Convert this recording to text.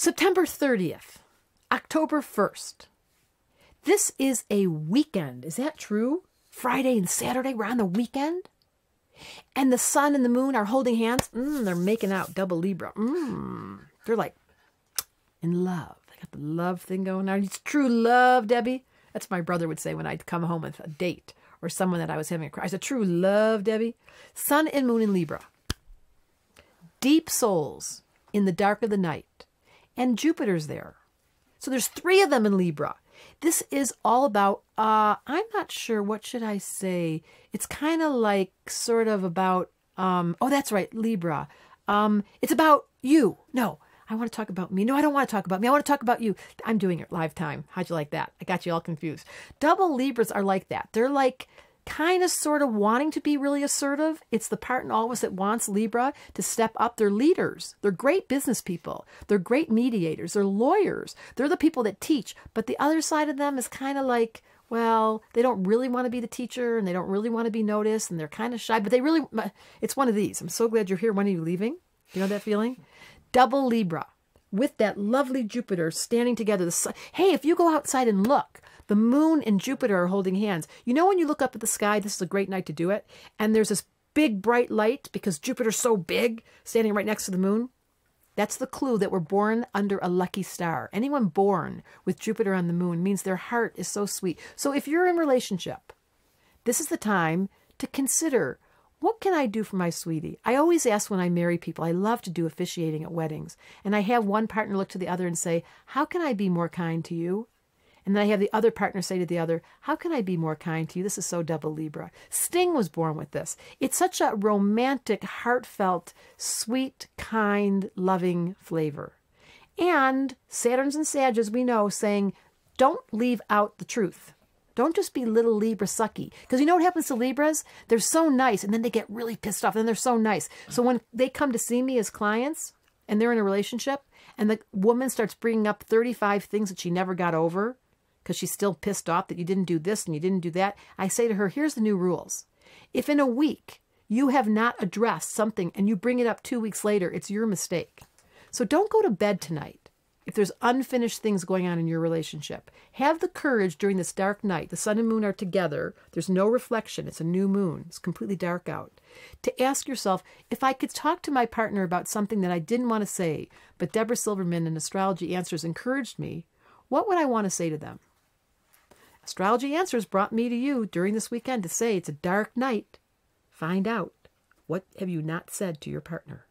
September 30th, October 1st. This is a weekend. Is that true? Friday and Saturday, we're on the weekend? And the sun and the moon are holding hands. Mm, they're making out double Libra. Mm, they're like in love. They got the love thing going on. It's true love, Debbie. That's my brother would say when I'd come home with a date or someone that I was having a crush. I said, true love, Debbie. Sun and moon in Libra. Deep souls in the dark of the night and Jupiter's there. So there's three of them in Libra. This is all about, uh, I'm not sure, what should I say? It's kind of like sort of about, um, oh, that's right, Libra. Um, it's about you. No, I want to talk about me. No, I don't want to talk about me. I want to talk about you. I'm doing it live time. How'd you like that? I got you all confused. Double Libras are like that. They're like, kind of sort of wanting to be really assertive. It's the part in all of us that wants Libra to step up. They're leaders. They're great business people. They're great mediators. They're lawyers. They're the people that teach. But the other side of them is kind of like, well, they don't really want to be the teacher and they don't really want to be noticed and they're kind of shy, but they really, uh, it's one of these. I'm so glad you're here. When are you leaving? You know that feeling? Double Libra with that lovely Jupiter standing together. Hey, if you go outside and look, the moon and Jupiter are holding hands. You know, when you look up at the sky, this is a great night to do it, and there's this big bright light because Jupiter's so big, standing right next to the moon. That's the clue that we're born under a lucky star. Anyone born with Jupiter on the moon means their heart is so sweet. So if you're in relationship, this is the time to consider what can I do for my sweetie? I always ask when I marry people, I love to do officiating at weddings, and I have one partner look to the other and say, How can I be more kind to you? And then I have the other partner say to the other, How can I be more kind to you? This is so double Libra. Sting was born with this. It's such a romantic, heartfelt, sweet, kind, loving flavor. And Saturns and Sag, as we know, saying, Don't leave out the truth. Don't just be little Libra sucky. Because you know what happens to Libras? They're so nice and then they get really pissed off. And then they're so nice. So when they come to see me as clients and they're in a relationship and the woman starts bringing up 35 things that she never got over, because she's still pissed off that you didn't do this and you didn't do that, I say to her, here's the new rules. If in a week you have not addressed something and you bring it up two weeks later, it's your mistake. So don't go to bed tonight if there's unfinished things going on in your relationship. Have the courage during this dark night. The sun and moon are together, there's no reflection, it's a new moon, it's completely dark out. To ask yourself if I could talk to my partner about something that I didn't want to say, but Deborah Silverman in Astrology Answers encouraged me, what would I want to say to them? Astrology Answers brought me to you during this weekend to say it's a dark night. Find out what have you not said to your partner.